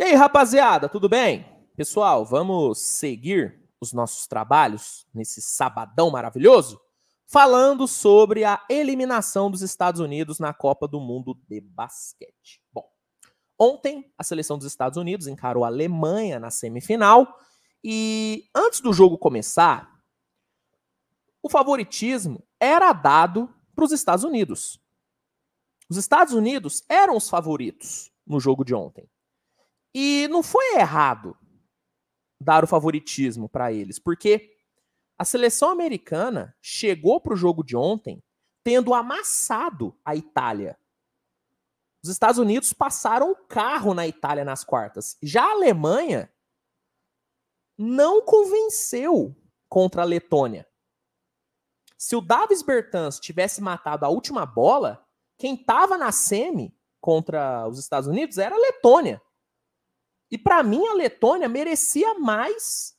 E aí, rapaziada, tudo bem? Pessoal, vamos seguir os nossos trabalhos nesse sabadão maravilhoso, falando sobre a eliminação dos Estados Unidos na Copa do Mundo de basquete. Bom, ontem a seleção dos Estados Unidos encarou a Alemanha na semifinal e antes do jogo começar, o favoritismo era dado para os Estados Unidos. Os Estados Unidos eram os favoritos no jogo de ontem. E não foi errado dar o favoritismo para eles, porque a seleção americana chegou para o jogo de ontem tendo amassado a Itália. Os Estados Unidos passaram o carro na Itália nas quartas. Já a Alemanha não convenceu contra a Letônia. Se o Davis Bertans tivesse matado a última bola, quem estava na semi contra os Estados Unidos era a Letônia. E para mim a Letônia merecia mais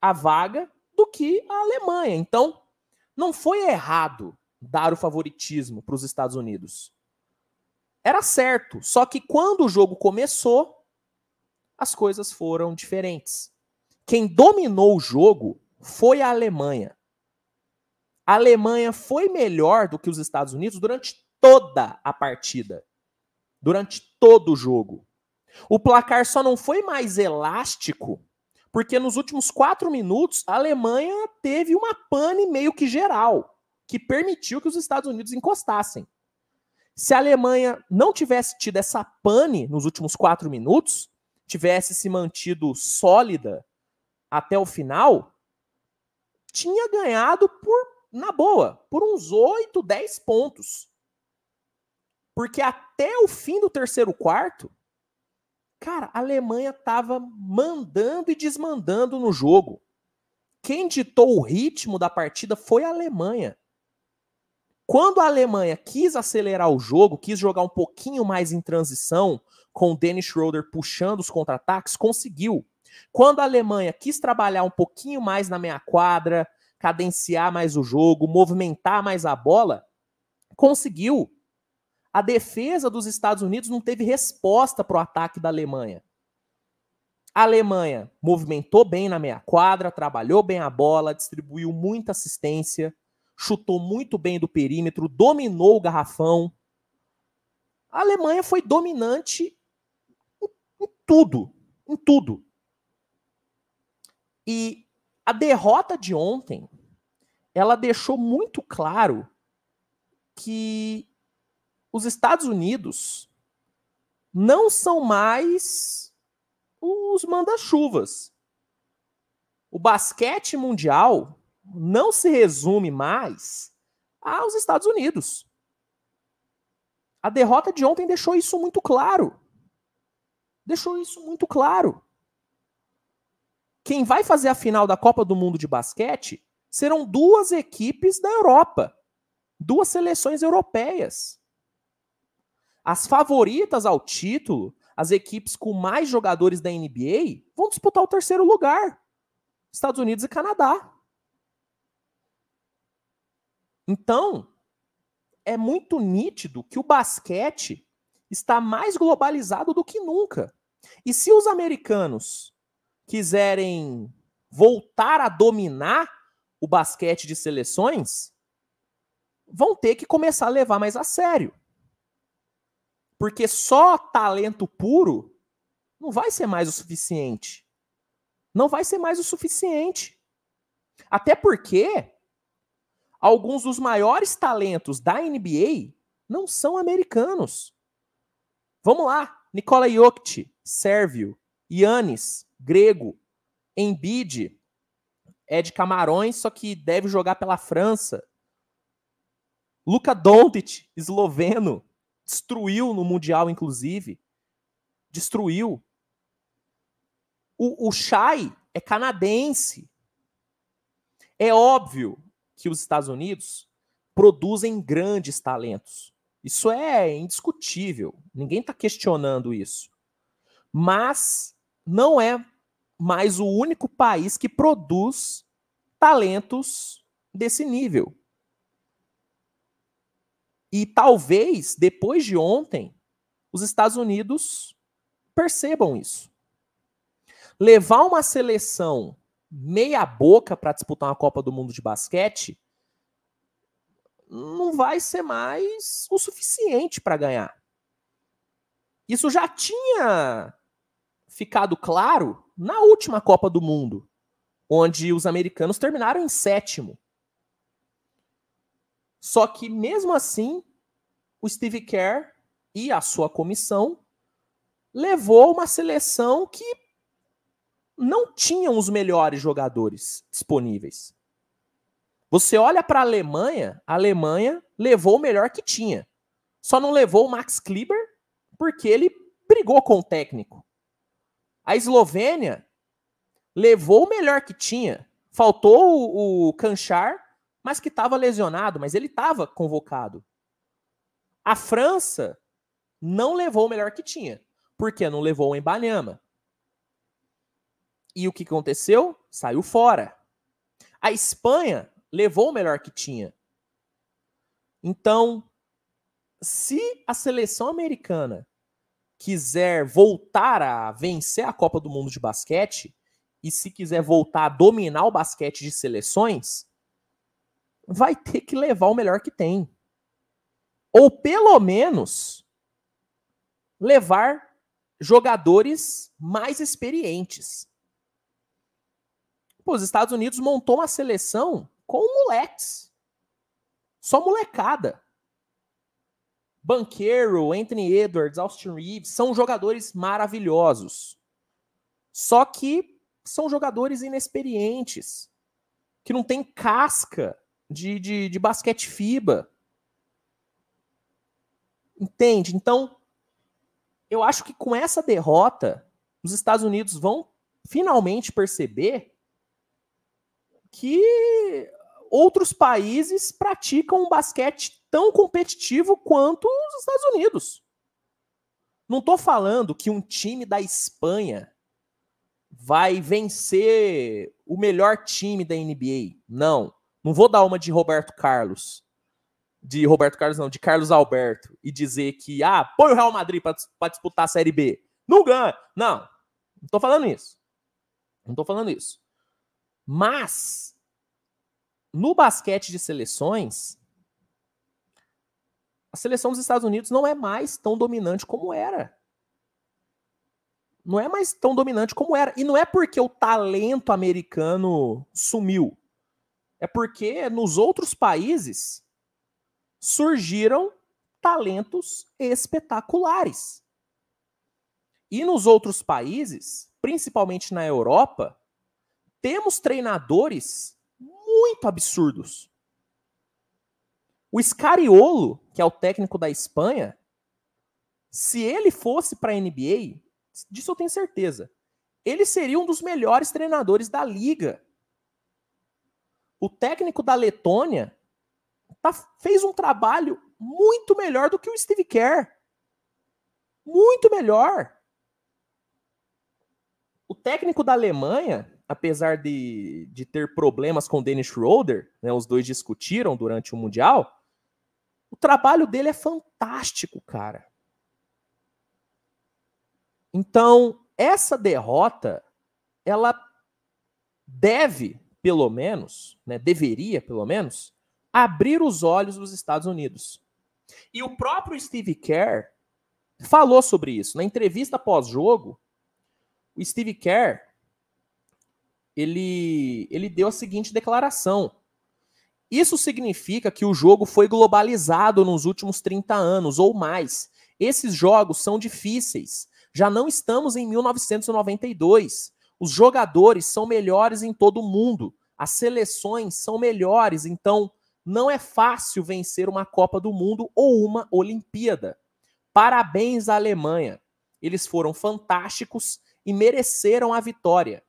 a vaga do que a Alemanha. Então, não foi errado dar o favoritismo para os Estados Unidos. Era certo, só que quando o jogo começou, as coisas foram diferentes. Quem dominou o jogo foi a Alemanha. A Alemanha foi melhor do que os Estados Unidos durante toda a partida, durante todo o jogo. O placar só não foi mais elástico porque nos últimos quatro minutos a Alemanha teve uma pane meio que geral que permitiu que os Estados Unidos encostassem. Se a Alemanha não tivesse tido essa pane nos últimos quatro minutos, tivesse se mantido sólida até o final, tinha ganhado por na boa, por uns 8, 10 pontos. Porque até o fim do terceiro quarto, Cara, a Alemanha estava mandando e desmandando no jogo. Quem ditou o ritmo da partida foi a Alemanha. Quando a Alemanha quis acelerar o jogo, quis jogar um pouquinho mais em transição, com o Dennis Schroeder puxando os contra-ataques, conseguiu. Quando a Alemanha quis trabalhar um pouquinho mais na meia quadra, cadenciar mais o jogo, movimentar mais a bola, conseguiu. A defesa dos Estados Unidos não teve resposta para o ataque da Alemanha. A Alemanha movimentou bem na meia quadra, trabalhou bem a bola, distribuiu muita assistência, chutou muito bem do perímetro, dominou o garrafão. A Alemanha foi dominante em, em tudo, em tudo. E a derrota de ontem, ela deixou muito claro que os Estados Unidos não são mais os manda-chuvas. O basquete mundial não se resume mais aos Estados Unidos. A derrota de ontem deixou isso muito claro. Deixou isso muito claro. Quem vai fazer a final da Copa do Mundo de basquete serão duas equipes da Europa, duas seleções europeias. As favoritas ao título, as equipes com mais jogadores da NBA, vão disputar o terceiro lugar: Estados Unidos e Canadá. Então, é muito nítido que o basquete está mais globalizado do que nunca. E se os americanos quiserem voltar a dominar o basquete de seleções, vão ter que começar a levar mais a sério. Porque só talento puro não vai ser mais o suficiente. Não vai ser mais o suficiente. Até porque alguns dos maiores talentos da NBA não são americanos. Vamos lá, Nikola Jokic, sérvio, Yannis, grego, Embiid, é de Camarões, só que deve jogar pela França. Luka Doncic, esloveno, destruiu no Mundial, inclusive. Destruiu. O, o Shai é canadense. É óbvio que os Estados Unidos produzem grandes talentos. Isso é indiscutível. Ninguém está questionando isso. Mas não é mais o único país que produz talentos desse nível. E talvez, depois de ontem, os Estados Unidos percebam isso. Levar uma seleção meia boca para disputar uma Copa do Mundo de basquete não vai ser mais o suficiente para ganhar. Isso já tinha ficado claro na última Copa do Mundo, onde os americanos terminaram em sétimo. Só que, mesmo assim, o Steve Kerr e a sua comissão levou uma seleção que não tinham os melhores jogadores disponíveis. Você olha para a Alemanha, a Alemanha levou o melhor que tinha. Só não levou o Max Kleber porque ele brigou com o técnico. A Eslovênia levou o melhor que tinha. Faltou o, o Kanchar, mas que estava lesionado, mas ele estava convocado. A França não levou o melhor que tinha, porque não levou o Embalhama. E o que aconteceu? Saiu fora. A Espanha levou o melhor que tinha. Então, se a seleção americana quiser voltar a vencer a Copa do Mundo de basquete e se quiser voltar a dominar o basquete de seleções, vai ter que levar o melhor que tem. Ou pelo menos levar jogadores mais experientes. Pô, os Estados Unidos montou uma seleção com moleques. Só molecada. Banqueiro, Anthony Edwards, Austin Reeves, são jogadores maravilhosos. Só que são jogadores inexperientes, que não têm casca de, de, de basquete FIBA. Entende? Então, eu acho que com essa derrota, os Estados Unidos vão finalmente perceber que outros países praticam um basquete tão competitivo quanto os Estados Unidos. Não estou falando que um time da Espanha vai vencer o melhor time da NBA. Não. Não vou dar uma de Roberto Carlos, de Roberto Carlos não, de Carlos Alberto, e dizer que, ah, põe o Real Madrid para disputar a Série B. Não ganha. Não, não tô falando isso. Não tô falando isso. Mas, no basquete de seleções, a seleção dos Estados Unidos não é mais tão dominante como era. Não é mais tão dominante como era. E não é porque o talento americano sumiu. É porque nos outros países surgiram talentos espetaculares. E nos outros países, principalmente na Europa, temos treinadores muito absurdos. O Scariolo, que é o técnico da Espanha, se ele fosse para a NBA, disso eu tenho certeza, ele seria um dos melhores treinadores da liga o técnico da Letônia tá, fez um trabalho muito melhor do que o Steve Kerr. Muito melhor. O técnico da Alemanha, apesar de, de ter problemas com o Dennis Schroeder, né, os dois discutiram durante o Mundial, o trabalho dele é fantástico, cara. Então, essa derrota, ela deve pelo menos, né, deveria pelo menos, abrir os olhos dos Estados Unidos. E o próprio Steve Kerr falou sobre isso. Na entrevista pós-jogo, o Steve Kerr ele, ele deu a seguinte declaração. Isso significa que o jogo foi globalizado nos últimos 30 anos ou mais. Esses jogos são difíceis. Já não estamos em 1992. Os jogadores são melhores em todo o mundo. As seleções são melhores. Então, não é fácil vencer uma Copa do Mundo ou uma Olimpíada. Parabéns à Alemanha. Eles foram fantásticos e mereceram a vitória.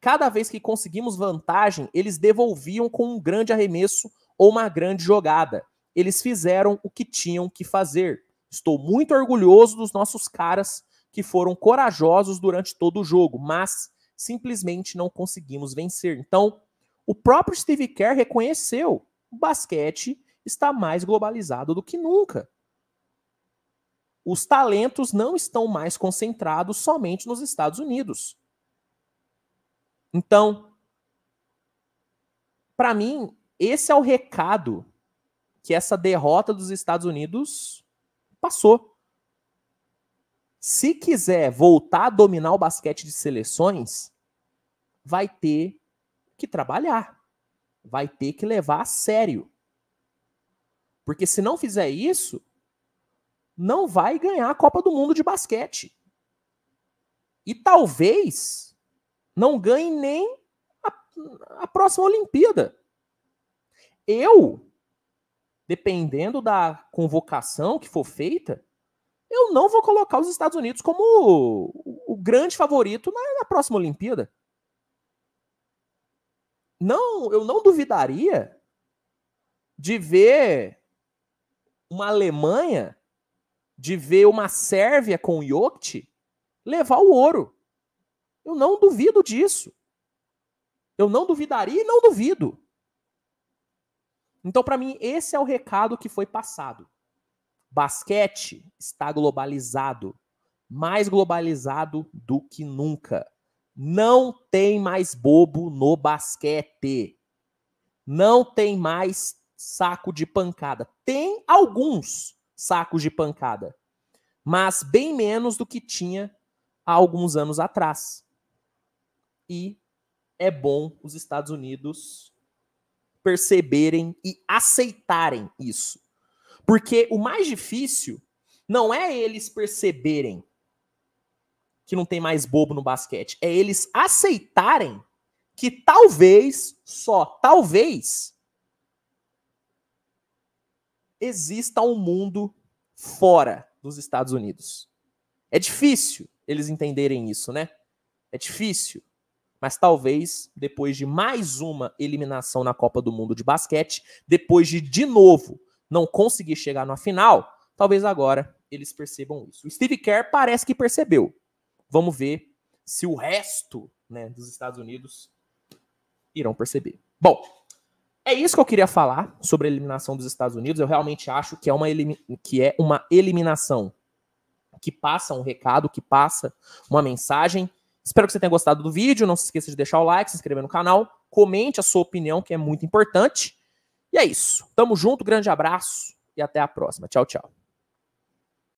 Cada vez que conseguimos vantagem, eles devolviam com um grande arremesso ou uma grande jogada. Eles fizeram o que tinham que fazer. Estou muito orgulhoso dos nossos caras que foram corajosos durante todo o jogo, mas simplesmente não conseguimos vencer. Então, o próprio Steve Kerr reconheceu: o basquete está mais globalizado do que nunca. Os talentos não estão mais concentrados somente nos Estados Unidos. Então, para mim, esse é o recado que essa derrota dos Estados Unidos passou. Se quiser voltar a dominar o basquete de seleções, vai ter que trabalhar, vai ter que levar a sério. Porque se não fizer isso, não vai ganhar a Copa do Mundo de basquete. E talvez não ganhe nem a, a próxima Olimpíada. Eu, dependendo da convocação que for feita, eu não vou colocar os Estados Unidos como o, o grande favorito na, na próxima Olimpíada. Não, eu não duvidaria de ver uma Alemanha, de ver uma Sérvia com o Jokic levar o ouro. Eu não duvido disso. Eu não duvidaria e não duvido. Então, para mim, esse é o recado que foi passado. Basquete está globalizado, mais globalizado do que nunca. Não tem mais bobo no basquete. Não tem mais saco de pancada. Tem alguns sacos de pancada, mas bem menos do que tinha há alguns anos atrás. E é bom os Estados Unidos perceberem e aceitarem isso. Porque o mais difícil não é eles perceberem que não tem mais bobo no basquete. É eles aceitarem que talvez, só talvez, exista um mundo fora dos Estados Unidos. É difícil eles entenderem isso, né? É difícil. Mas talvez, depois de mais uma eliminação na Copa do Mundo de basquete, depois de de novo não conseguir chegar na final, talvez agora eles percebam isso. O Steve Kerr parece que percebeu. Vamos ver se o resto né, dos Estados Unidos irão perceber. Bom, é isso que eu queria falar sobre a eliminação dos Estados Unidos. Eu realmente acho que é uma, que é uma eliminação que passa um recado, que passa uma mensagem. Espero que você tenha gostado do vídeo. Não se esqueça de deixar o like, se inscrever no canal. Comente a sua opinião, que é muito importante. E é isso. Tamo junto, grande abraço e até a próxima. Tchau, tchau.